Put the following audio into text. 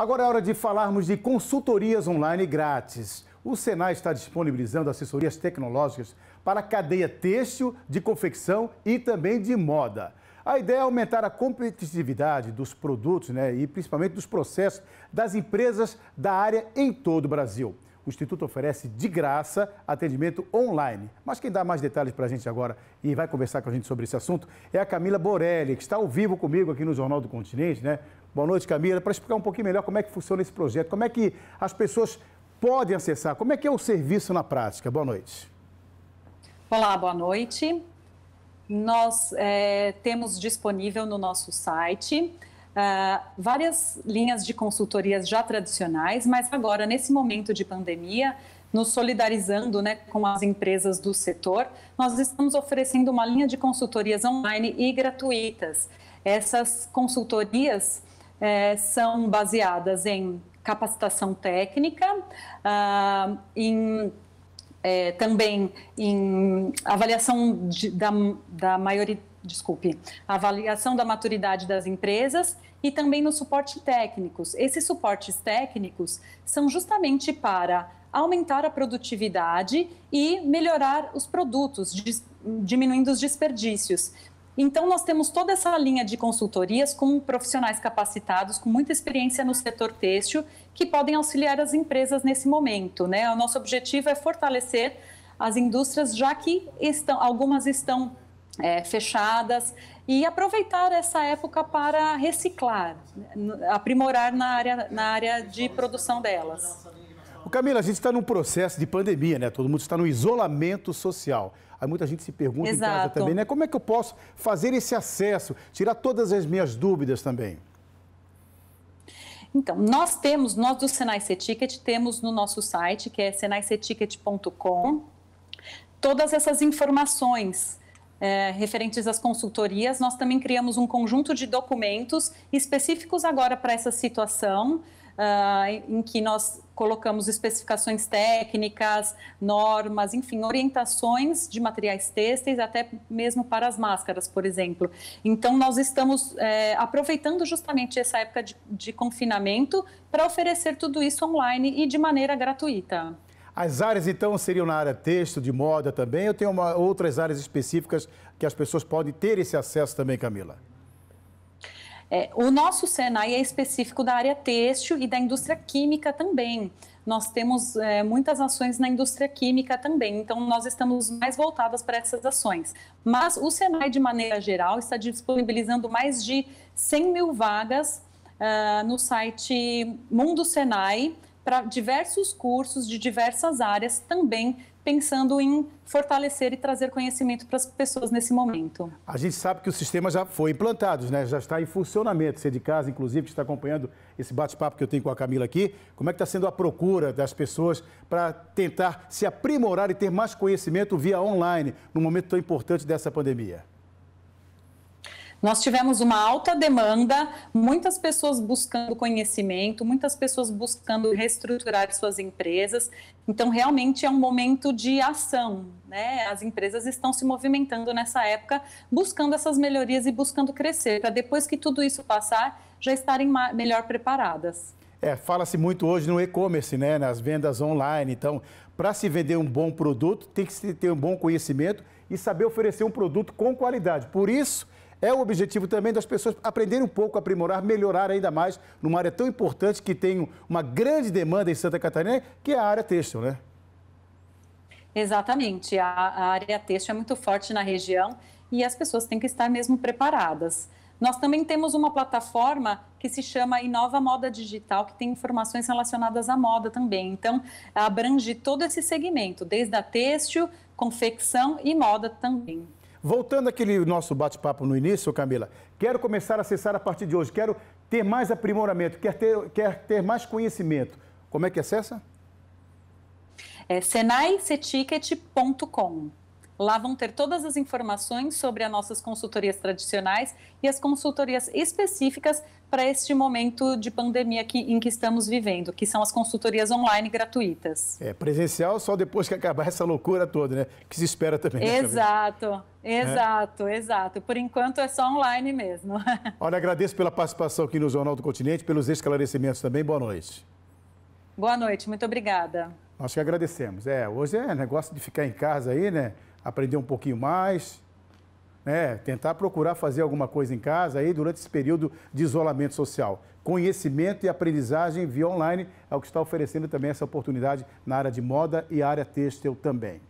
Agora é hora de falarmos de consultorias online grátis. O Senai está disponibilizando assessorias tecnológicas para a cadeia têxtil, de confecção e também de moda. A ideia é aumentar a competitividade dos produtos né, e principalmente dos processos das empresas da área em todo o Brasil o Instituto oferece de graça atendimento online. Mas quem dá mais detalhes para a gente agora e vai conversar com a gente sobre esse assunto é a Camila Borelli, que está ao vivo comigo aqui no Jornal do Continente, né? Boa noite, Camila, para explicar um pouquinho melhor como é que funciona esse projeto, como é que as pessoas podem acessar, como é que é o serviço na prática. Boa noite. Olá, boa noite. Nós é, temos disponível no nosso site Uh, várias linhas de consultorias já tradicionais, mas agora, nesse momento de pandemia, nos solidarizando né, com as empresas do setor, nós estamos oferecendo uma linha de consultorias online e gratuitas. Essas consultorias eh, são baseadas em capacitação técnica, ah, em, eh, também em avaliação de, da, da maioria desculpe, avaliação da maturidade das empresas e também no suporte técnicos. Esses suportes técnicos são justamente para aumentar a produtividade e melhorar os produtos, diminuindo os desperdícios. Então, nós temos toda essa linha de consultorias com profissionais capacitados, com muita experiência no setor têxtil, que podem auxiliar as empresas nesse momento. Né? O nosso objetivo é fortalecer as indústrias, já que estão, algumas estão é, fechadas e aproveitar essa época para reciclar, aprimorar na área, na área de produção delas. O Camila, a gente está num processo de pandemia, né? Todo mundo está no isolamento social. Aí muita gente se pergunta Exato. em casa também, né? Como é que eu posso fazer esse acesso, tirar todas as minhas dúvidas também? Então, nós temos, nós do Senai Ceticket, temos no nosso site, que é senaiceticket.com, todas essas informações é, referentes às consultorias, nós também criamos um conjunto de documentos específicos agora para essa situação, uh, em que nós colocamos especificações técnicas, normas, enfim, orientações de materiais têxteis, até mesmo para as máscaras, por exemplo. Então, nós estamos é, aproveitando justamente essa época de, de confinamento para oferecer tudo isso online e de maneira gratuita. As áreas, então, seriam na área texto, de moda também, ou tem uma, outras áreas específicas que as pessoas podem ter esse acesso também, Camila? É, o nosso Senai é específico da área têxtil e da indústria química também. Nós temos é, muitas ações na indústria química também, então nós estamos mais voltadas para essas ações. Mas o Senai, de maneira geral, está disponibilizando mais de 100 mil vagas uh, no site Mundo Senai para diversos cursos de diversas áreas, também pensando em fortalecer e trazer conhecimento para as pessoas nesse momento. A gente sabe que o sistema já foi implantado, né? já está em funcionamento. Você de casa, inclusive, que está acompanhando esse bate-papo que eu tenho com a Camila aqui, como é que está sendo a procura das pessoas para tentar se aprimorar e ter mais conhecimento via online, num momento tão importante dessa pandemia? Nós tivemos uma alta demanda, muitas pessoas buscando conhecimento, muitas pessoas buscando reestruturar suas empresas. Então, realmente é um momento de ação. Né? As empresas estão se movimentando nessa época, buscando essas melhorias e buscando crescer, para depois que tudo isso passar, já estarem melhor preparadas. É, fala-se muito hoje no e-commerce, né? nas vendas online. Então, para se vender um bom produto, tem que ter um bom conhecimento e saber oferecer um produto com qualidade. Por isso é o objetivo também das pessoas aprenderem um pouco, aprimorar, melhorar ainda mais numa área tão importante que tem uma grande demanda em Santa Catarina, que é a área têxtil, né? Exatamente. A, a área têxtil é muito forte na região e as pessoas têm que estar mesmo preparadas. Nós também temos uma plataforma que se chama Inova Moda Digital, que tem informações relacionadas à moda também. Então, abrange todo esse segmento, desde a têxtil, confecção e moda também. Voltando àquele nosso bate-papo no início, Camila, quero começar a acessar a partir de hoje, quero ter mais aprimoramento, quero ter, quer ter mais conhecimento. Como é que acessa? É senaiceticket.com. Lá vão ter todas as informações sobre as nossas consultorias tradicionais e as consultorias específicas para este momento de pandemia que, em que estamos vivendo, que são as consultorias online gratuitas. É, presencial só depois que acabar essa loucura toda, né? Que se espera também. Exato, né, exato, é. exato. Por enquanto é só online mesmo. Olha, agradeço pela participação aqui no Jornal do Continente, pelos esclarecimentos também. Boa noite. Boa noite, muito obrigada. Nós que agradecemos. É, hoje é negócio de ficar em casa aí, né? aprender um pouquinho mais, né? tentar procurar fazer alguma coisa em casa aí durante esse período de isolamento social. Conhecimento e aprendizagem via online é o que está oferecendo também essa oportunidade na área de moda e área têxtil também.